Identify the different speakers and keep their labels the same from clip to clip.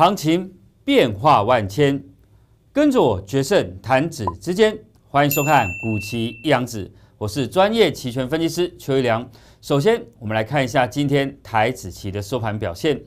Speaker 1: 行情变化万千，跟着我决胜弹指之间。欢迎收看股期一阳指，我是专业期权分析师邱玉良。首先，我们来看一下今天台子期的收盘表现。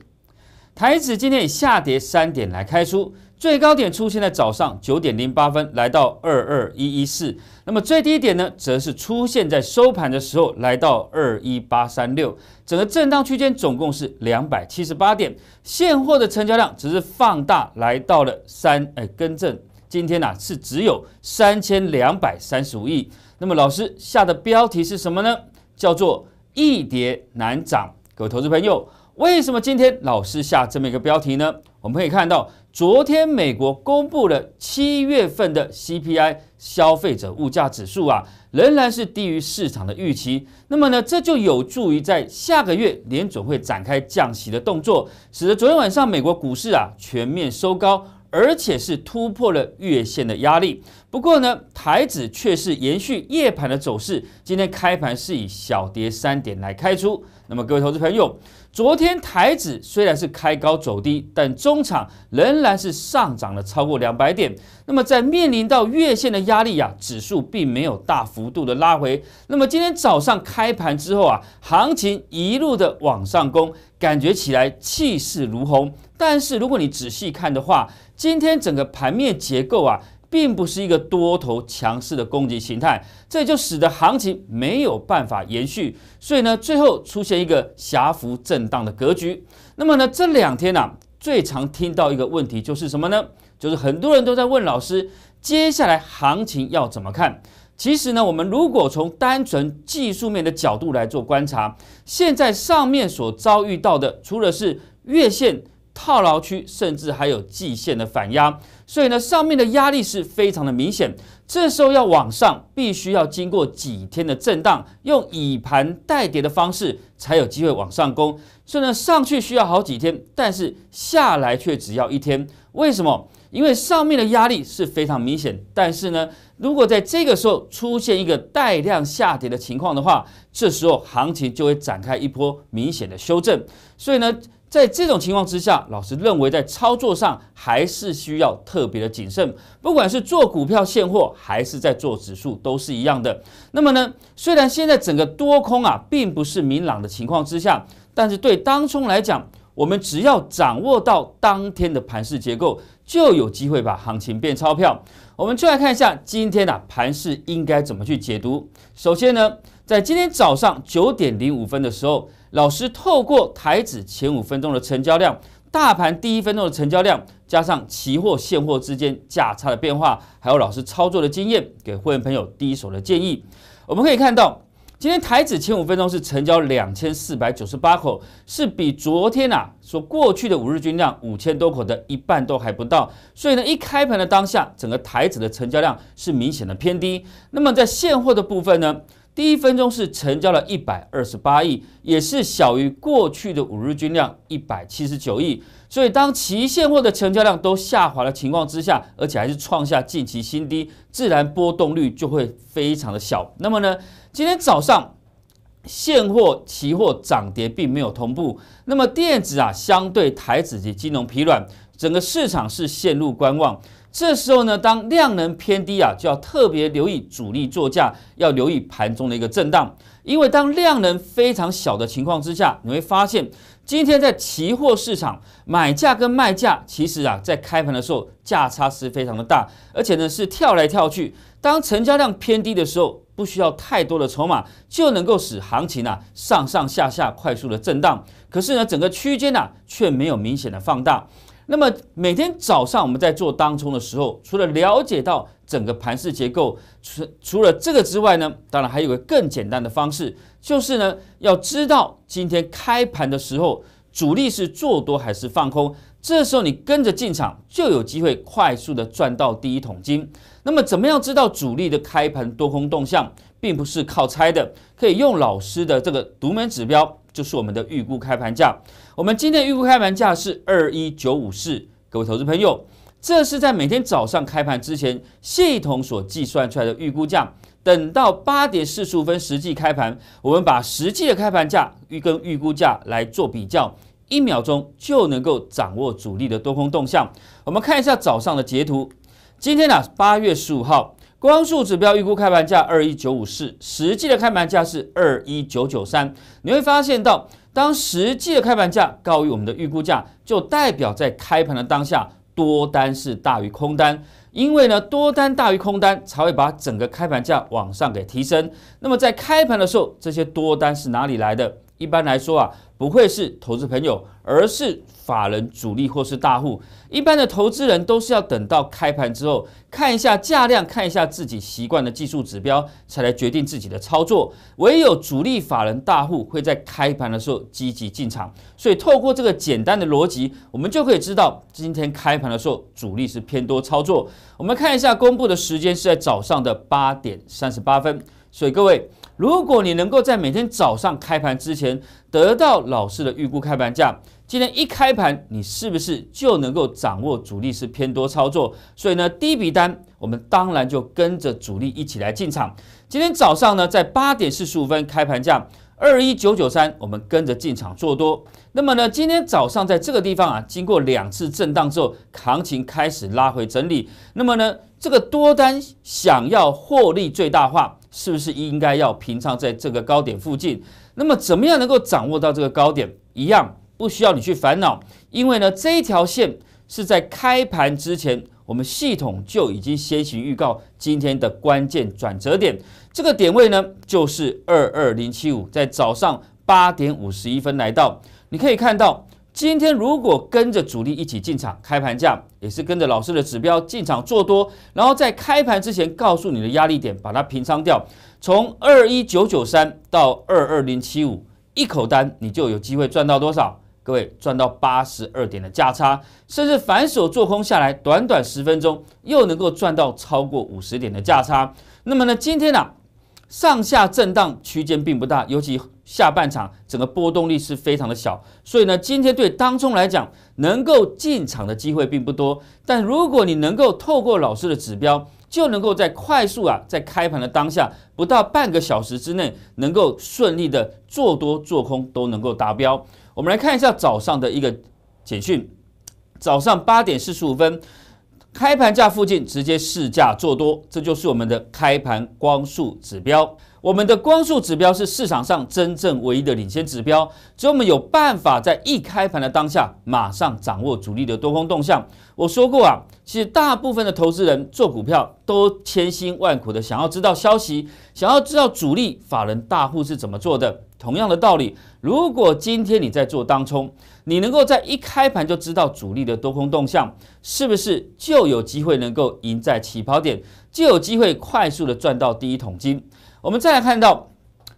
Speaker 1: 台子今天以下跌三点来开出。最高点出现在早上九点零八分，来到二二一一四。那么最低点呢，则是出现在收盘的时候，来到二一八三六。整个震荡区间总共是两百七十八点。现货的成交量只是放大，来到了三哎，更正，今天呢是只有三千两百三十五亿。那么老师下的标题是什么呢？叫做“一跌难涨”。各位投资朋友，为什么今天老师下这么一个标题呢？我们可以看到。昨天，美国公布了七月份的 CPI 消费者物价指数啊，仍然是低于市场的预期。那么呢，这就有助于在下个月联准会展开降息的动作，使得昨天晚上美国股市啊全面收高，而且是突破了月线的压力。不过呢，台指却是延续夜盘的走势，今天开盘是以小跌三点来开出。那么各位投资朋友，昨天台指虽然是开高走低，但中场仍然是上涨了超过两百点。那么在面临到月线的压力呀，指数并没有大幅度的拉回。那么今天早上开盘之后啊，行情一路的往上攻，感觉起来气势如虹。但是如果你仔细看的话，今天整个盘面结构啊。并不是一个多头强势的攻击形态，这就使得行情没有办法延续，所以呢，最后出现一个狭幅震荡的格局。那么呢，这两天呢，最常听到一个问题就是什么呢？就是很多人都在问老师，接下来行情要怎么看？其实呢，我们如果从单纯技术面的角度来做观察，现在上面所遭遇到的，除了是月线。套牢区，甚至还有季线的反压，所以呢，上面的压力是非常的明显。这时候要往上，必须要经过几天的震荡，用以盘带跌的方式，才有机会往上攻。所以呢，上去需要好几天，但是下来却只要一天。为什么？因为上面的压力是非常明显。但是呢，如果在这个时候出现一个带量下跌的情况的话，这时候行情就会展开一波明显的修正。所以呢。在这种情况之下，老师认为在操作上还是需要特别的谨慎。不管是做股票现货，还是在做指数，都是一样的。那么呢，虽然现在整个多空啊并不是明朗的情况之下，但是对当冲来讲，我们只要掌握到当天的盘势结构，就有机会把行情变钞票。我们就来看一下今天的盘市应该怎么去解读。首先呢，在今天早上九点零五分的时候，老师透过台指前五分钟的成交量、大盘第一分钟的成交量，加上期货现货之间价差的变化，还有老师操作的经验，给会员朋友第一手的建议。我们可以看到。今天台指前五分钟是成交两千四百九十八口，是比昨天啊所过去的五日均量五千多口的一半都还不到，所以呢，一开盘的当下，整个台指的成交量是明显的偏低。那么在现货的部分呢，第一分钟是成交了一百二十八亿，也是小于过去的五日均量一百七十九亿，所以当期现货的成交量都下滑的情况之下，而且还是创下近期新低，自然波动率就会非常的小。那么呢？今天早上，现货、期货涨跌并没有同步。那么，电子啊相对台子及金融疲软，整个市场是陷入观望。这时候呢，当量能偏低啊，就要特别留意主力作价，要留意盘中的一个震荡。因为当量能非常小的情况之下，你会发现今天在期货市场买价跟卖价，其实啊在开盘的时候价差是非常的大，而且呢是跳来跳去。当成交量偏低的时候。不需要太多的筹码就能够使行情呢上上下下快速的震荡，可是呢整个区间呢却没有明显的放大。那么每天早上我们在做当冲的时候，除了了解到整个盘式结构，除除了这个之外呢，当然还有个更简单的方式，就是呢要知道今天开盘的时候主力是做多还是放空。这时候你跟着进场，就有机会快速的赚到第一桶金。那么，怎么样知道主力的开盘多空动向，并不是靠猜的，可以用老师的这个独门指标，就是我们的预估开盘价。我们今天预估开盘价是二一九五四，各位投资朋友，这是在每天早上开盘之前系统所计算出来的预估价。等到八点四十五分实际开盘，我们把实际的开盘价跟预估价来做比较。一秒钟就能够掌握主力的多空动向。我们看一下早上的截图。今天呢，八月十五号，光速指标预估开盘价二一九五四，实际的开盘价是二一九九三。你会发现到，当实际的开盘价高于我们的预估价，就代表在开盘的当下，多单是大于空单。因为呢，多单大于空单才会把整个开盘价往上给提升。那么在开盘的时候，这些多单是哪里来的？一般来说啊，不会是投资朋友，而是法人主力或是大户。一般的投资人都是要等到开盘之后，看一下价量，看一下自己习惯的技术指标，才来决定自己的操作。唯有主力法人大户会在开盘的时候积极进场。所以透过这个简单的逻辑，我们就可以知道，今天开盘的时候主力是偏多操作。我们看一下公布的时间是在早上的八点三十八分，所以各位。如果你能够在每天早上开盘之前得到老师的预估开盘价，今天一开盘，你是不是就能够掌握主力是偏多操作？所以呢，第一笔单我们当然就跟着主力一起来进场。今天早上呢，在八点四十五分开盘价。二一九九三，我们跟着进场做多。那么呢，今天早上在这个地方啊，经过两次震荡之后，行情开始拉回整理。那么呢，这个多单想要获利最大化，是不是应该要平仓在这个高点附近？那么怎么样能够掌握到这个高点？一样不需要你去烦恼，因为呢，这一条线是在开盘之前，我们系统就已经先行预告今天的关键转折点。这个点位呢，就是二二零七五，在早上八点五十一分来到。你可以看到，今天如果跟着主力一起进场，开盘价也是跟着老师的指标进场做多，然后在开盘之前告诉你的压力点，把它平仓掉。从二一九九三到二二零七五，一口单你就有机会赚到多少？各位赚到八十二点的价差，甚至反手做空下来，短短十分钟又能够赚到超过五十点的价差。那么呢，今天呢？上下震荡区间并不大，尤其下半场整个波动力是非常的小，所以呢，今天对当中来讲，能够进场的机会并不多。但如果你能够透过老师的指标，就能够在快速啊，在开盘的当下，不到半个小时之内，能够顺利的做多做空都能够达标。我们来看一下早上的一个简讯，早上八点四十五分。开盘价附近直接试价做多，这就是我们的开盘光速指标。我们的光速指标是市场上真正唯一的领先指标，只有我们有办法在一开盘的当下马上掌握主力的多空动向。我说过啊，其实大部分的投资人做股票都千辛万苦的想要知道消息，想要知道主力、法人大户是怎么做的。同样的道理，如果今天你在做当冲，你能够在一开盘就知道主力的多空动向，是不是就有机会能够赢在起跑点，就有机会快速的赚到第一桶金？我们再来看到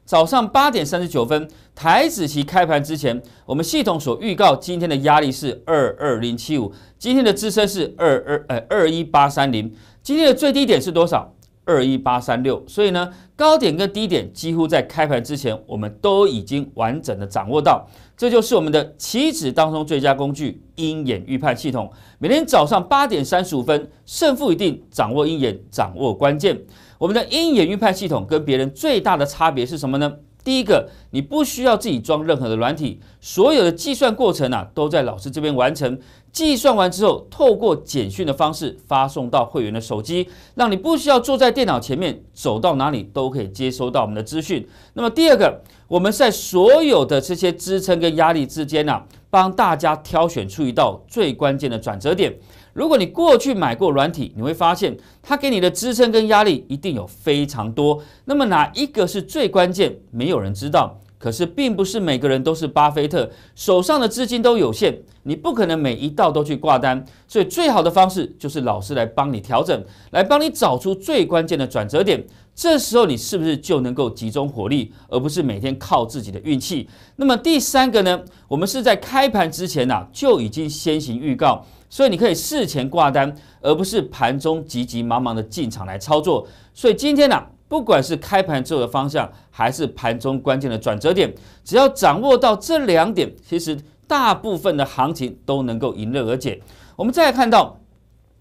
Speaker 1: 早上八点三十九分，台子期开盘之前，我们系统所预告今天的压力是二二零七五，今天的支撑是二二呃二一八三零，今天的最低点是多少？二一八三六，所以呢，高点跟低点几乎在开盘之前，我们都已经完整的掌握到。这就是我们的棋子当中最佳工具——鹰眼预判系统。每天早上八点三十五分，胜负一定掌握鹰眼，掌握关键。我们的鹰眼预判系统跟别人最大的差别是什么呢？第一个，你不需要自己装任何的软体，所有的计算过程呢都在老师这边完成，计算完之后透过简讯的方式发送到会员的手机，让你不需要坐在电脑前面，走到哪里都可以接收到我们的资讯。那么第二个，我们在所有的这些支撑跟压力之间呢，帮大家挑选出一道最关键的转折点。如果你过去买过软体，你会发现它给你的支撑跟压力一定有非常多。那么哪一个是最关键？没有人知道。可是，并不是每个人都是巴菲特，手上的资金都有限，你不可能每一道都去挂单。所以，最好的方式就是老师来帮你调整，来帮你找出最关键的转折点。这时候，你是不是就能够集中火力，而不是每天靠自己的运气？那么第三个呢？我们是在开盘之前呐，就已经先行预告。所以你可以事前挂单，而不是盘中急急忙忙的进场来操作。所以今天呢，不管是开盘之后的方向，还是盘中关键的转折点，只要掌握到这两点，其实大部分的行情都能够迎刃而解。我们再来看到，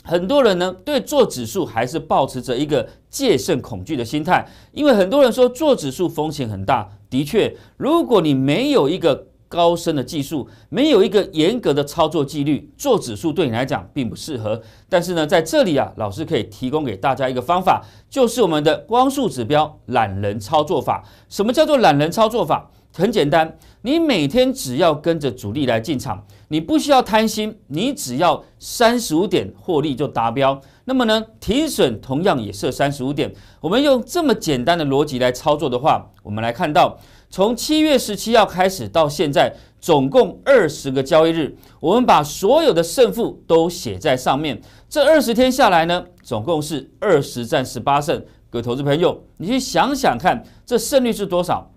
Speaker 1: 很多人呢对做指数还是保持着一个戒慎恐惧的心态，因为很多人说做指数风险很大。的确，如果你没有一个高深的技术，没有一个严格的操作纪律，做指数对你来讲并不适合。但是呢，在这里啊，老师可以提供给大家一个方法，就是我们的光速指标懒人操作法。什么叫做懒人操作法？很简单，你每天只要跟着主力来进场。你不需要贪心，你只要三十五点获利就达标。那么呢，停损同样也设三十五点。我们用这么简单的逻辑来操作的话，我们来看到从七月十七号开始到现在，总共二十个交易日，我们把所有的胜负都写在上面。这二十天下来呢，总共是二十战十八胜。各位投资朋友，你去想想看，这胜率是多少？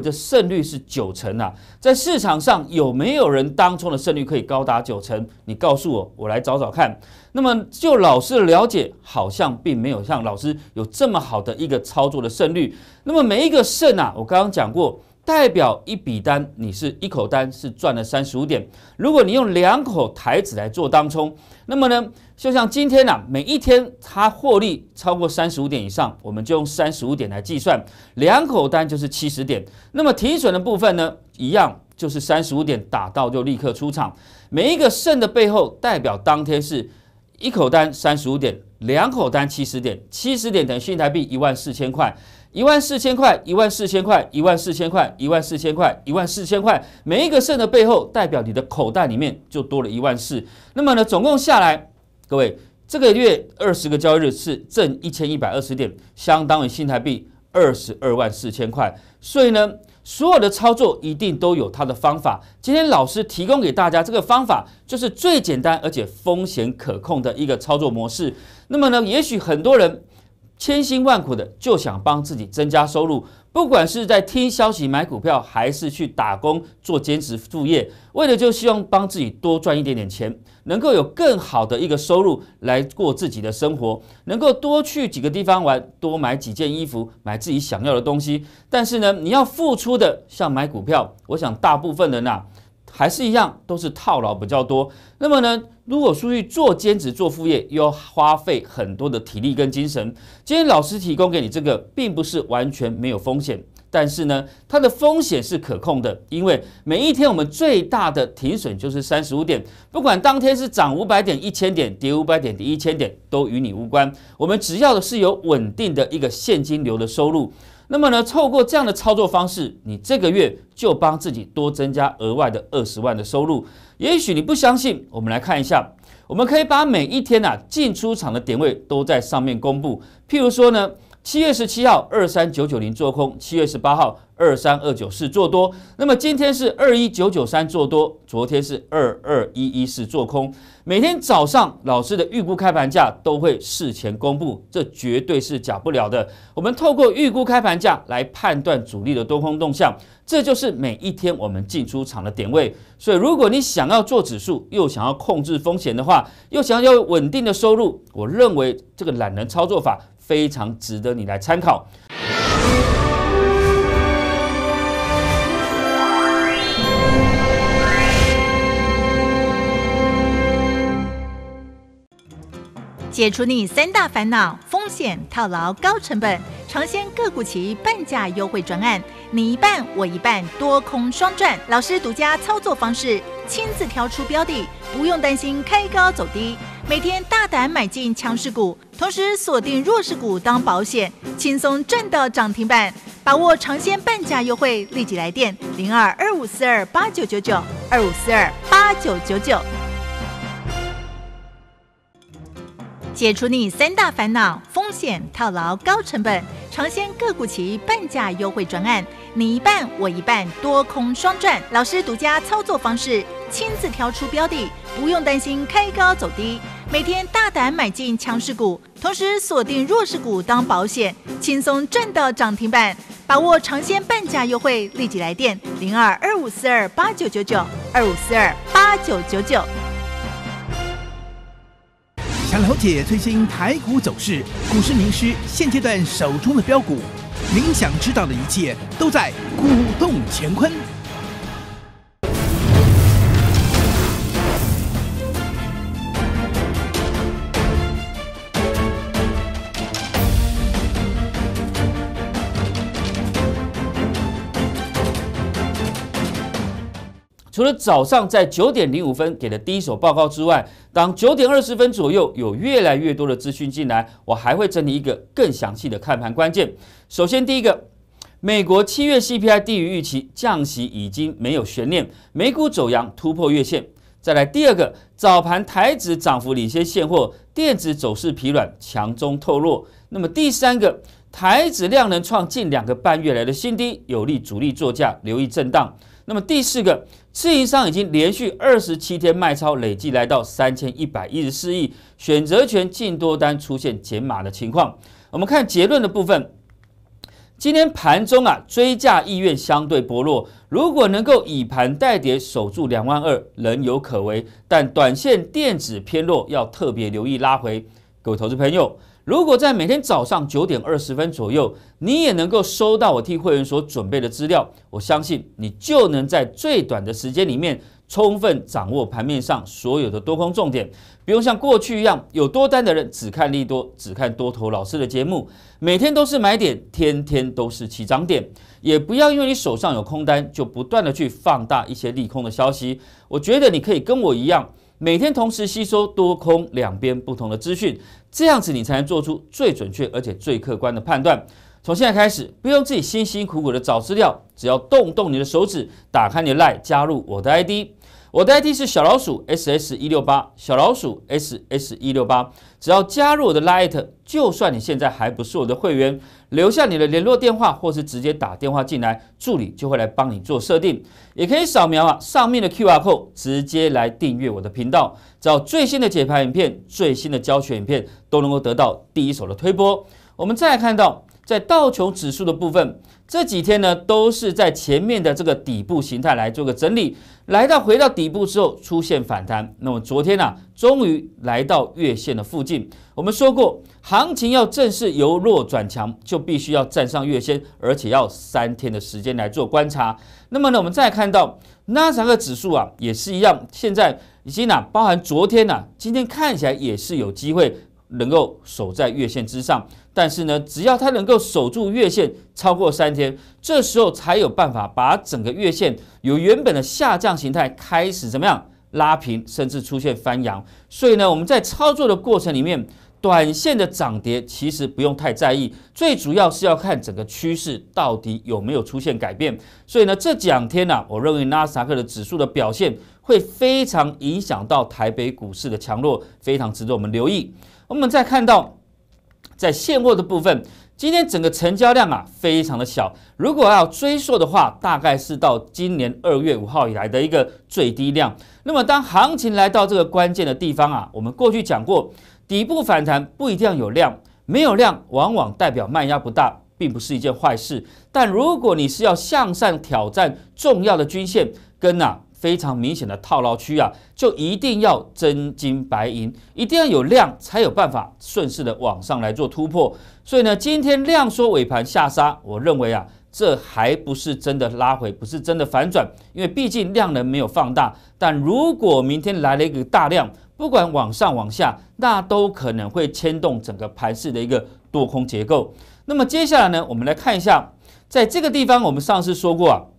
Speaker 1: 这胜率是九成啊！在市场上有没有人当冲的胜率可以高达九成？你告诉我，我来找找看。那么就老师的了解，好像并没有像老师有这么好的一个操作的胜率。那么每一个胜啊，我刚刚讲过。代表一笔单，你是一口单是赚了三十五点。如果你用两口台子来做当冲，那么呢，就像今天啊，每一天它获利超过三十五点以上，我们就用三十五点来计算，两口单就是七十点。那么提损的部分呢，一样就是三十五点打到就立刻出场。每一个胜的背后代表当天是一口单三十五点，两口单七十点，七十点等于新台币一万四千块。一万四千块，一万四千块，一万四千块，一万四千块，一万四千块。每一个肾的背后，代表你的口袋里面就多了一万四。那么呢，总共下来，各位这个月二十个交易日是挣一千一百二十点，相当于新台币二十二万四千块。所以呢，所有的操作一定都有它的方法。今天老师提供给大家这个方法，就是最简单而且风险可控的一个操作模式。那么呢，也许很多人。千辛万苦的就想帮自己增加收入，不管是在听消息买股票，还是去打工做兼职副业，为了就希望帮自己多赚一点点钱，能够有更好的一个收入来过自己的生活，能够多去几个地方玩，多买几件衣服，买自己想要的东西。但是呢，你要付出的，像买股票，我想大部分人啊，还是一样都是套牢比较多。那么呢？如果出去做兼职、做副业，又要花费很多的体力跟精神。今天老师提供给你这个，并不是完全没有风险，但是呢，它的风险是可控的，因为每一天我们最大的停损就是三十五点，不管当天是涨五百点、一千点，跌五百点、跌一千点，都与你无关。我们只要的是有稳定的一个现金流的收入。那么呢，透过这样的操作方式，你这个月就帮自己多增加额外的二十万的收入。也许你不相信，我们来看一下，我们可以把每一天呐进出场的点位都在上面公布。譬如说呢。七月十七号，二三九九零做空；七月十八号，二三二九四做多。那么今天是二一九九三做多，昨天是二二一一四做空。每天早上老师的预估开盘价都会事前公布，这绝对是假不了的。我们透过预估开盘价来判断主力的多空动向，这就是每一天我们进出场的点位。所以，如果你想要做指数，又想要控制风险的话，又想要稳定的收入，我认为这个懒人操作法。非常值得你来参考。
Speaker 2: 解除你三大烦恼：风险套牢、高成本。尝鲜个股期半价优惠专案，你一半我一半，多空双赚。老师独家操作方式，亲自挑出标的，不用担心开高走低，每天大胆买进强势股。同时锁定弱势股当保险，轻松赚到涨停板，把握尝鲜半价优惠，立即来电零二二五四二八九九九二五四二八九九九，解除你三大烦恼：风险、套牢、高成本。尝鲜个股期半价优惠专案，你一半我一半，多空双赚。老师独家操作方式，亲自挑出标的，不用担心开高走低。每天大胆买进强势股，同时锁定弱势股当保险，轻松赚到涨停板。把握尝鲜半价优惠，立即来电零二二五四二八九九九二五四二八九九九。想了解最新台股走势，股市名师现阶段手中的标股，您想知道的一切都在《股动乾坤》。
Speaker 1: 除了早上在九点零五分给的第一手报告之外，当九点二十分左右有越来越多的资讯进来，我还会整理一个更详细的看盘关键。首先，第一个，美国七月 CPI 低于预期，降息已经没有悬念，美股走阳突破月线。再来，第二个，早盘台指涨幅领先现货，电子走势疲软，强中透弱。那么第三个，台指量能创近两个半月来的新低，有利主力作价，留意震荡。那么第四个，自营商已经连续二十七天卖超，累计来到三千一百一十四亿，选择权净多单出现减码的情况。我们看结论的部分，今天盘中啊追价意愿相对薄弱，如果能够以盘带跌守住两万二，仍有可为，但短线电子偏弱，要特别留意拉回，各位投资朋友。如果在每天早上九点二十分左右，你也能够收到我替会员所准备的资料，我相信你就能在最短的时间里面充分掌握盘面上所有的多空重点，不用像过去一样有多单的人只看利多，只看多头老师的节目，每天都是买点，天天都是起涨点，也不要因为你手上有空单，就不断的去放大一些利空的消息。我觉得你可以跟我一样。每天同时吸收多空两边不同的资讯，这样子你才能做出最准确而且最客观的判断。从现在开始，不用自己辛辛苦苦的找资料，只要动动你的手指，打开你的 LINE，加入我的 ID。我的 ID 是小老鼠 ss 一六八，小老鼠 ss 一六八。只要加入我的 Lite，就算你现在还不是我的会员，留下你的联络电话，或是直接打电话进来，助理就会来帮你做设定。也可以扫描啊上面的 QR code，直接来订阅我的频道，找最新的解盘影片、最新的教学影片，都能够得到第一手的推播。我们再看到在道琼指数的部分。这几天呢，都是在前面的这个底部形态来做个整理，来到回到底部之后出现反弹。那么昨天呢，终于来到月线的附近。我们说过，行情要正式由弱转强，就必须要站上月线，而且要三天的时间来做观察。那么呢，我们再看到纳斯达克指数啊，也是一样，现在已经呢，包含昨天呢，今天看起来也是有机会。能够守在月线之上，但是呢，只要它能够守住月线超过三天，这时候才有办法把整个月线由原本的下降形态开始怎么样拉平，甚至出现翻扬。所以呢，我们在操作的过程里面，短线的涨跌其实不用太在意，最主要是要看整个趋势到底有没有出现改变。所以呢，这两天呢，我认为纳斯达克的指数的表现会非常影响到台北股市的强弱，非常值得我们留意。我们再看到，在现货的部分，今天整个成交量啊非常的小。如果要追溯的话，大概是到今年二月五号以来的一个最低量。那么当行情来到这个关键的地方啊，我们过去讲过，底部反弹不一定有量，没有量往往代表卖压不大，并不是一件坏事。但如果你是要向上挑战重要的均线，跟呐。非常明显的套牢区啊，就一定要真金白银，一定要有量才有办法顺势的往上来做突破。所以呢，今天量缩尾盘下杀，我认为啊，这还不是真的拉回，不是真的反转，因为毕竟量能没有放大。但如果明天来了一个大量，不管往上往下，那都可能会牵动整个盘势的一个多空结构。那么接下来呢，我们来看一下，在这个地方，我们上次说过啊。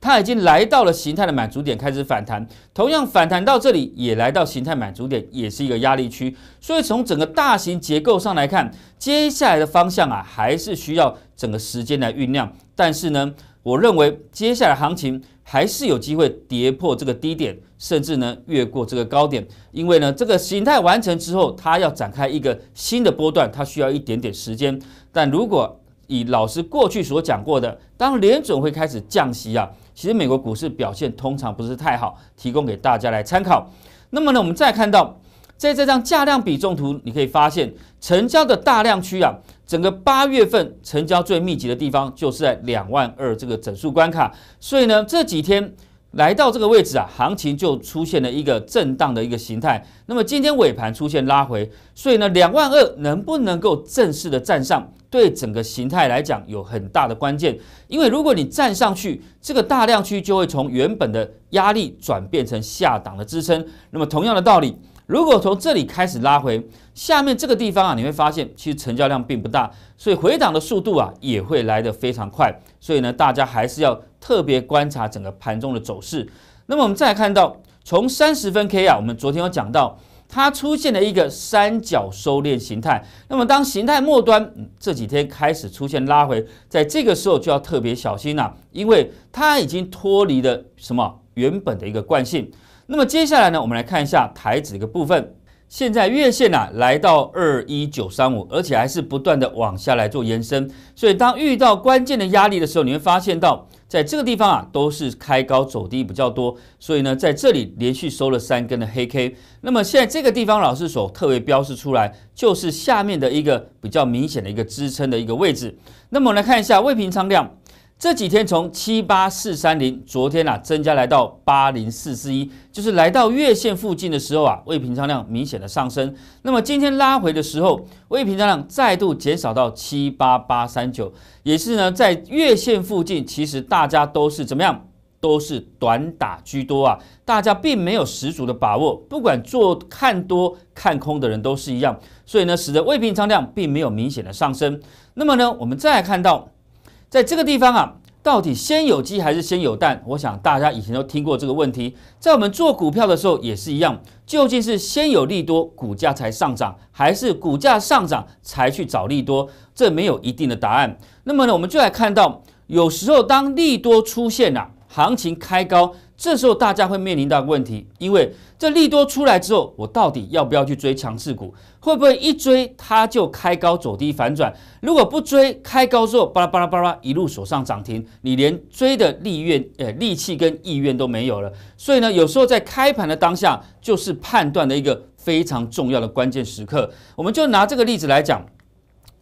Speaker 1: 它已经来到了形态的满足点，开始反弹。同样反弹到这里，也来到形态满足点，也是一个压力区。所以从整个大型结构上来看，接下来的方向啊，还是需要整个时间来酝酿。但是呢，我认为接下来行情还是有机会跌破这个低点，甚至呢越过这个高点。因为呢，这个形态完成之后，它要展开一个新的波段，它需要一点点时间。但如果以老师过去所讲过的，当联准会开始降息啊。其实美国股市表现通常不是太好，提供给大家来参考。那么呢，我们再看到在这张价量比重图，你可以发现成交的大量区啊，整个八月份成交最密集的地方就是在两万二这个整数关卡，所以呢这几天。来到这个位置啊，行情就出现了一个震荡的一个形态。那么今天尾盘出现拉回，所以呢，两万二能不能够正式的站上，对整个形态来讲有很大的关键。因为如果你站上去，这个大量区就会从原本的压力转变成下档的支撑。那么同样的道理，如果从这里开始拉回，下面这个地方啊，你会发现其实成交量并不大，所以回档的速度啊也会来得非常快。所以呢，大家还是要。特别观察整个盘中的走势。那么我们再来看到，从三十分 K 啊，我们昨天有讲到，它出现了一个三角收敛形态。那么当形态末端这几天开始出现拉回，在这个时候就要特别小心了，因为它已经脱离了什么原本的一个惯性。那么接下来呢，我们来看一下台指一个部分。现在月线啊来到二一九三五，而且还是不断的往下来做延伸，所以当遇到关键的压力的时候，你会发现到在这个地方啊都是开高走低比较多，所以呢在这里连续收了三根的黑 K。那么现在这个地方老师所特别标示出来，就是下面的一个比较明显的一个支撑的一个位置。那么我们来看一下未平仓量。这几天从七八四三零，昨天啊增加来到八零四四一，就是来到月线附近的时候啊，未平仓量明显的上升。那么今天拉回的时候，未平仓量再度减少到七八八三九，也是呢在月线附近，其实大家都是怎么样，都是短打居多啊，大家并没有十足的把握，不管做看多看空的人都是一样，所以呢使得未平仓量并没有明显的上升。那么呢，我们再看到。在这个地方啊，到底先有鸡还是先有蛋？我想大家以前都听过这个问题，在我们做股票的时候也是一样，究竟是先有利多，股价才上涨，还是股价上涨才去找利多？这没有一定的答案。那么呢，我们就来看到，有时候当利多出现了，行情开高。这时候大家会面临到问题，因为这利多出来之后，我到底要不要去追强势股？会不会一追它就开高走低反转？如果不追，开高之后巴拉巴拉巴拉一路锁上涨停，你连追的利愿、呃，力气跟意愿都没有了。所以呢，有时候在开盘的当下，就是判断的一个非常重要的关键时刻。我们就拿这个例子来讲，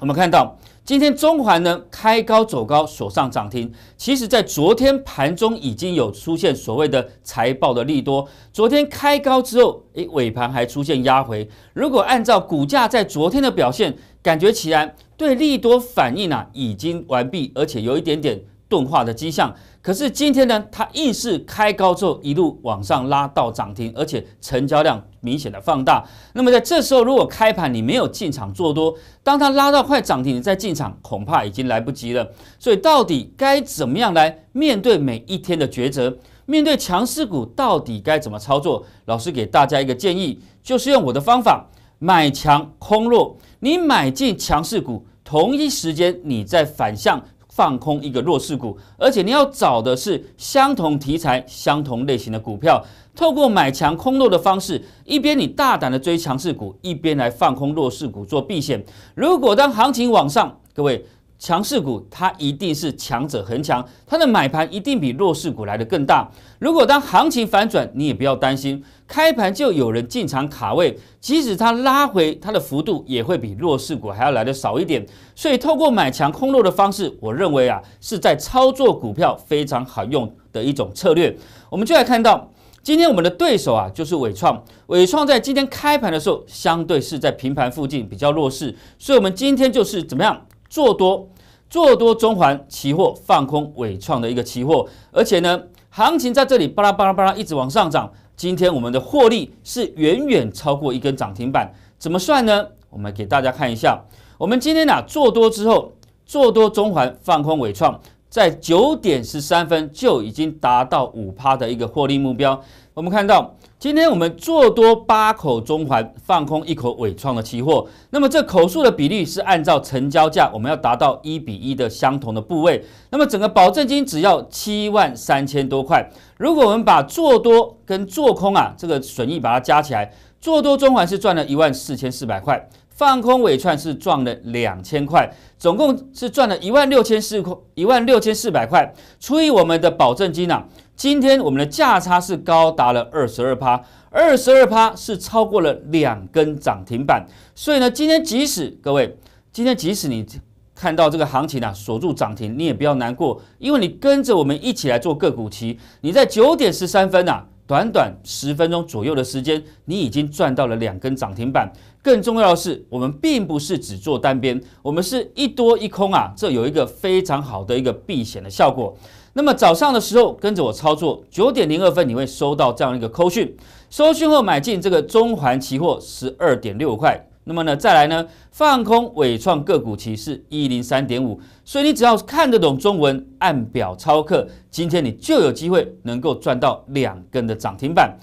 Speaker 1: 我们看到。今天中环呢开高走高，锁上涨停。其实，在昨天盘中已经有出现所谓的财报的利多。昨天开高之后，诶，尾盘还出现压回。如果按照股价在昨天的表现，感觉起来对利多反应啊已经完毕，而且有一点点。钝化的迹象，可是今天呢，它硬是开高之后一路往上拉到涨停，而且成交量明显的放大。那么在这时候，如果开盘你没有进场做多，当它拉到快涨停，你再进场恐怕已经来不及了。所以到底该怎么样来面对每一天的抉择？面对强势股到底该怎么操作？老师给大家一个建议，就是用我的方法买强空弱。你买进强势股，同一时间你在反向。放空一个弱势股，而且你要找的是相同题材、相同类型的股票。透过买强空弱的方式，一边你大胆的追强势股，一边来放空弱势股做避险。如果当行情往上，各位强势股它一定是强者恒强，它的买盘一定比弱势股来的更大。如果当行情反转，你也不要担心。开盘就有人进场卡位，即使它拉回它的幅度，也会比弱势股还要来的少一点。所以透过买强空弱的方式，我认为啊是在操作股票非常好用的一种策略。我们就来看到，今天我们的对手啊就是伟创。伟创在今天开盘的时候，相对是在平盘附近比较弱势，所以我们今天就是怎么样做多，做多中环期货放空伟创的一个期货，而且呢，行情在这里巴拉巴拉巴拉一直往上涨。今天我们的获利是远远超过一根涨停板，怎么算呢？我们给大家看一下，我们今天啊做多之后，做多中环放空伟创，在九点十三分就已经达到五趴的一个获利目标。我们看到。今天我们做多八口中环，放空一口伟创的期货。那么这口数的比例是按照成交价，我们要达到一比一的相同的部位。那么整个保证金只要七万三千多块。如果我们把做多跟做空啊这个损益把它加起来，做多中环是赚了一万四千四百块，放空伟创是赚了两千块，总共是赚了一万六千四块一万六千四百块，除以我们的保证金呢？今天我们的价差是高达了二十二趴，二十二趴是超过了两根涨停板，所以呢，今天即使各位，今天即使你看到这个行情啊锁住涨停，你也不要难过，因为你跟着我们一起来做个股期，你在九点十三分呐，短短十分钟左右的时间，你已经赚到了两根涨停板。更重要的是，我们并不是只做单边，我们是一多一空啊，这有一个非常好的一个避险的效果。那么早上的时候跟着我操作，九点零二分你会收到这样一个扣讯，收讯后买进这个中环期货十二点六块，那么呢再来呢放空伟创个股期是一零三点五，所以你只要看得懂中文，按表操课，今天你就有机会能够赚到两根的涨停板。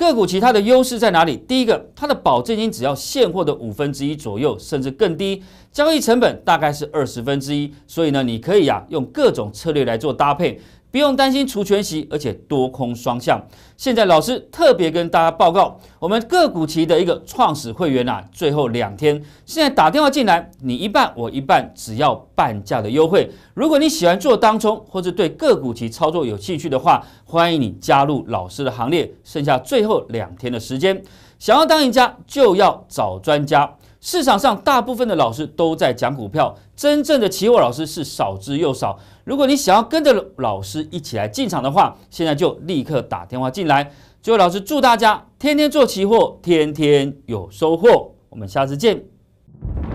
Speaker 1: 个股其他的优势在哪里？第一个，它的保证金只要现货的五分之一左右，甚至更低，交易成本大概是二十分之一，所以呢，你可以呀用各种策略来做搭配。不用担心除权息，而且多空双向。现在老师特别跟大家报告，我们个股期的一个创始会员啊，最后两天，现在打电话进来，你一半我一半，只要半价的优惠。如果你喜欢做当冲，或者对个股期操作有兴趣的话，欢迎你加入老师的行列。剩下最后两天的时间，想要当赢家，就要找专家。市场上大部分的老师都在讲股票，真正的期货老师是少之又少。如果你想要跟着老师一起来进场的话，现在就立刻打电话进来。最后，老师祝大家天天做期货，天天有收获。我们下次见。